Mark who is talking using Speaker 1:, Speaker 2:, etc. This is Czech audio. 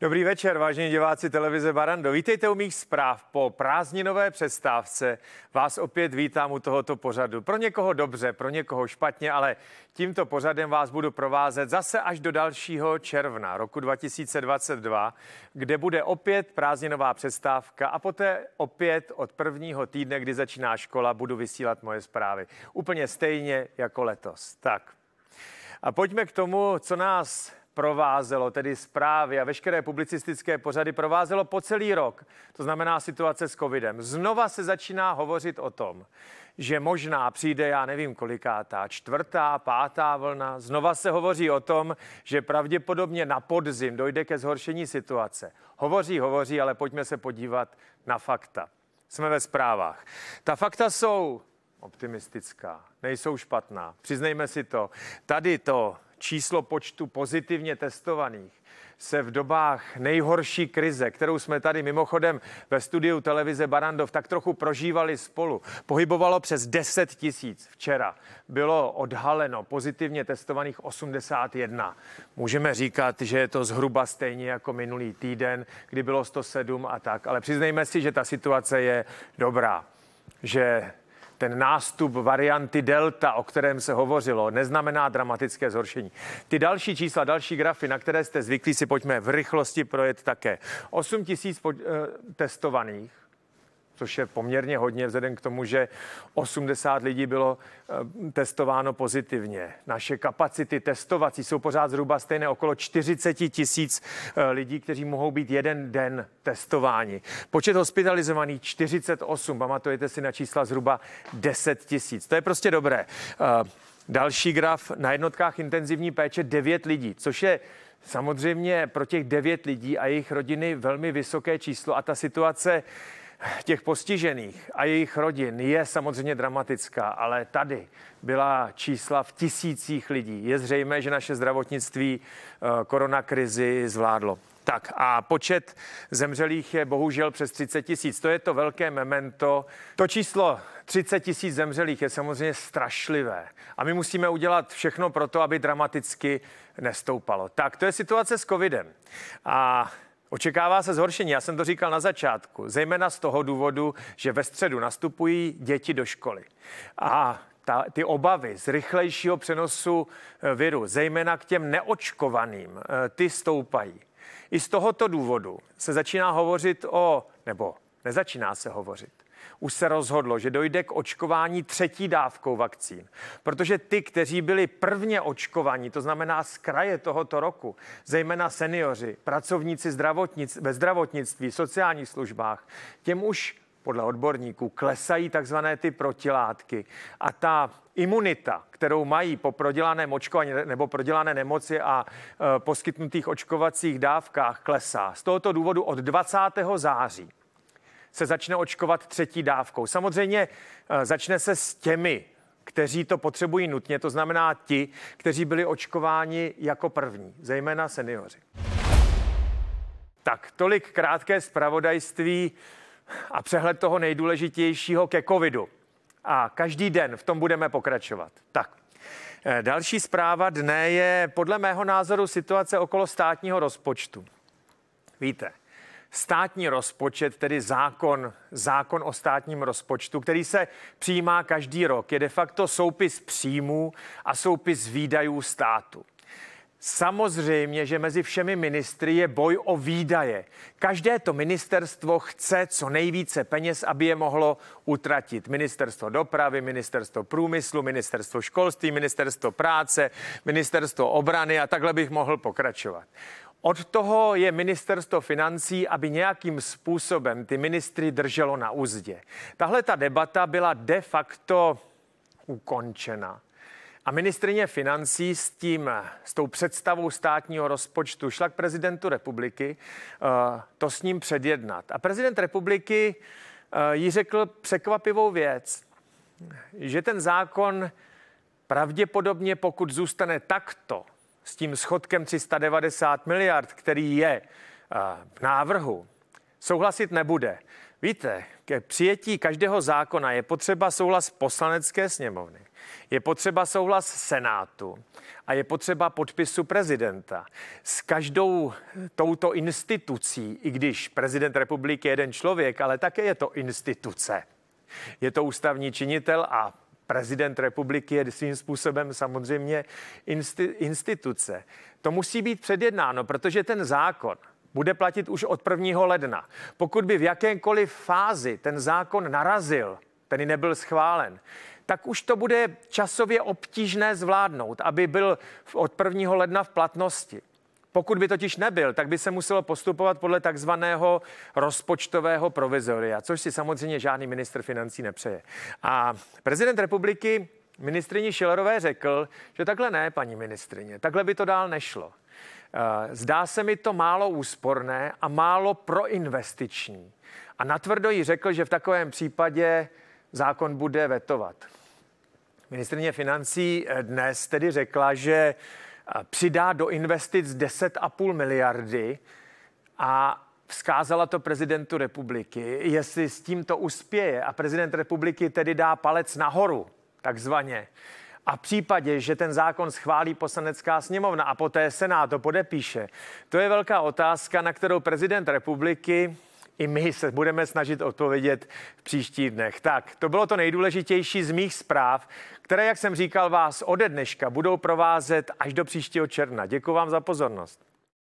Speaker 1: Dobrý večer, vážení diváci televize Barando. Vítejte u mých zpráv. Po prázdninové přestávce vás opět vítám u tohoto pořadu. Pro někoho dobře, pro někoho špatně, ale tímto pořadem vás budu provázet zase až do dalšího června roku 2022, kde bude opět prázdninová přestávka a poté opět od prvního týdne, kdy začíná škola, budu vysílat moje zprávy. Úplně stejně jako letos. Tak. A pojďme k tomu, co nás provázelo, tedy zprávy a veškeré publicistické pořady provázelo po celý rok. To znamená situace s covidem. Znova se začíná hovořit o tom, že možná přijde, já nevím kolikátá, čtvrtá, pátá vlna. Znova se hovoří o tom, že pravděpodobně na podzim dojde ke zhoršení situace. Hovoří, hovoří, ale pojďme se podívat na fakta. Jsme ve zprávách. Ta fakta jsou optimistická, nejsou špatná, přiznejme si to. Tady to číslo počtu pozitivně testovaných se v dobách nejhorší krize, kterou jsme tady mimochodem ve studiu televize Barandov tak trochu prožívali spolu, pohybovalo přes 10 tisíc. Včera bylo odhaleno pozitivně testovaných 81. Můžeme říkat, že je to zhruba stejně jako minulý týden, kdy bylo 107 a tak, ale přiznejme si, že ta situace je dobrá že ten nástup varianty delta, o kterém se hovořilo, neznamená dramatické zhoršení. Ty další čísla, další grafy, na které jste zvyklí, si pojďme v rychlosti projet také. 8 tisíc eh, testovaných, což je poměrně hodně vzhledem k tomu, že 80 lidí bylo eh, testováno pozitivně. Naše kapacity testovací jsou pořád zhruba stejné, okolo 40 tisíc eh, lidí, kteří mohou být jeden den testováni. Počet hospitalizovaných 48, pamatujete si na čísla zhruba 10 tisíc. To je prostě dobré. Eh, další graf na jednotkách intenzivní péče 9 lidí, což je samozřejmě pro těch 9 lidí a jejich rodiny velmi vysoké číslo a ta situace těch postižených a jejich rodin je samozřejmě dramatická, ale tady byla čísla v tisících lidí. Je zřejmé, že naše zdravotnictví eh, koronakrizi zvládlo. Tak a počet zemřelých je bohužel přes 30 tisíc. To je to velké memento. To číslo 30 tisíc zemřelých je samozřejmě strašlivé. A my musíme udělat všechno pro to, aby dramaticky nestoupalo. Tak to je situace s covidem. A Očekává se zhoršení, já jsem to říkal na začátku, zejména z toho důvodu, že ve středu nastupují děti do školy. A ta, ty obavy z rychlejšího přenosu eh, viru, zejména k těm neočkovaným, eh, ty stoupají. I z tohoto důvodu se začíná hovořit o, nebo nezačíná se hovořit, už se rozhodlo, že dojde k očkování třetí dávkou vakcín. Protože ty, kteří byli prvně očkovaní, to znamená z kraje tohoto roku, zejména seniori, pracovníci zdravotnic, ve zdravotnictví, sociálních službách, těm už podle odborníků klesají takzvané ty protilátky a ta imunita, kterou mají po prodělaném očkování nebo prodělané nemoci a e, poskytnutých očkovacích dávkách, klesá. Z tohoto důvodu od 20. září se začne očkovat třetí dávkou. Samozřejmě eh, začne se s těmi, kteří to potřebují nutně, to znamená ti, kteří byli očkováni jako první, zejména seniori. Tak, tolik krátké zpravodajství a přehled toho nejdůležitějšího ke covidu. A každý den v tom budeme pokračovat. Tak, eh, další zpráva dne je podle mého názoru situace okolo státního rozpočtu. Víte, státní rozpočet, tedy zákon, zákon o státním rozpočtu, který se přijímá každý rok, je de facto soupis příjmů a soupis výdajů státu. Samozřejmě, že mezi všemi ministry je boj o výdaje. Každé to ministerstvo chce co nejvíce peněz, aby je mohlo utratit. Ministerstvo dopravy, ministerstvo průmyslu, ministerstvo školství, ministerstvo práce, ministerstvo obrany a takhle bych mohl pokračovat. Od toho je ministerstvo financí, aby nějakým způsobem ty ministry drželo na úzdě. Tahle ta debata byla de facto ukončena. A ministrině financí s tím, s tou představou státního rozpočtu šla k prezidentu republiky eh, to s ním předjednat. A prezident republiky eh, jí řekl překvapivou věc, že ten zákon pravděpodobně, pokud zůstane takto, s tím schodkem 390 miliard, který je eh, v návrhu, souhlasit nebude. Víte, ke přijetí každého zákona je potřeba souhlas poslanecké sněmovny, je potřeba souhlas senátu a je potřeba podpisu prezidenta. S každou eh, touto institucí, i když prezident republiky je jeden člověk, ale také je to instituce. Je to ústavní činitel a prezident republiky je svým způsobem samozřejmě instituce. To musí být předjednáno, protože ten zákon bude platit už od 1. ledna. Pokud by v jakékoliv fázi ten zákon narazil, tedy nebyl schválen, tak už to bude časově obtížné zvládnout, aby byl od 1. ledna v platnosti. Pokud by totiž nebyl, tak by se muselo postupovat podle takzvaného rozpočtového provizoria, což si samozřejmě žádný ministr financí nepřeje. A prezident republiky ministrině Šilerové řekl, že takhle ne, paní ministrině, takhle by to dál nešlo. Eh, zdá se mi to málo úsporné a málo proinvestiční. A natvrdo jí řekl, že v takovém případě zákon bude vetovat. Ministrině financí eh, dnes tedy řekla, že přidá do investic 10,5 miliardy a vzkázala to prezidentu republiky, jestli s tímto uspěje a prezident republiky tedy dá palec nahoru, takzvaně, a v případě, že ten zákon schválí poslanecká sněmovna a poté Senát to podepíše, to je velká otázka, na kterou prezident republiky i my se budeme snažit odpovědět v příštích dnech. Tak, to bylo to nejdůležitější z mých zpráv, které, jak jsem říkal, vás ode dneška budou provázet až do příštího června. Děkuji vám za pozornost.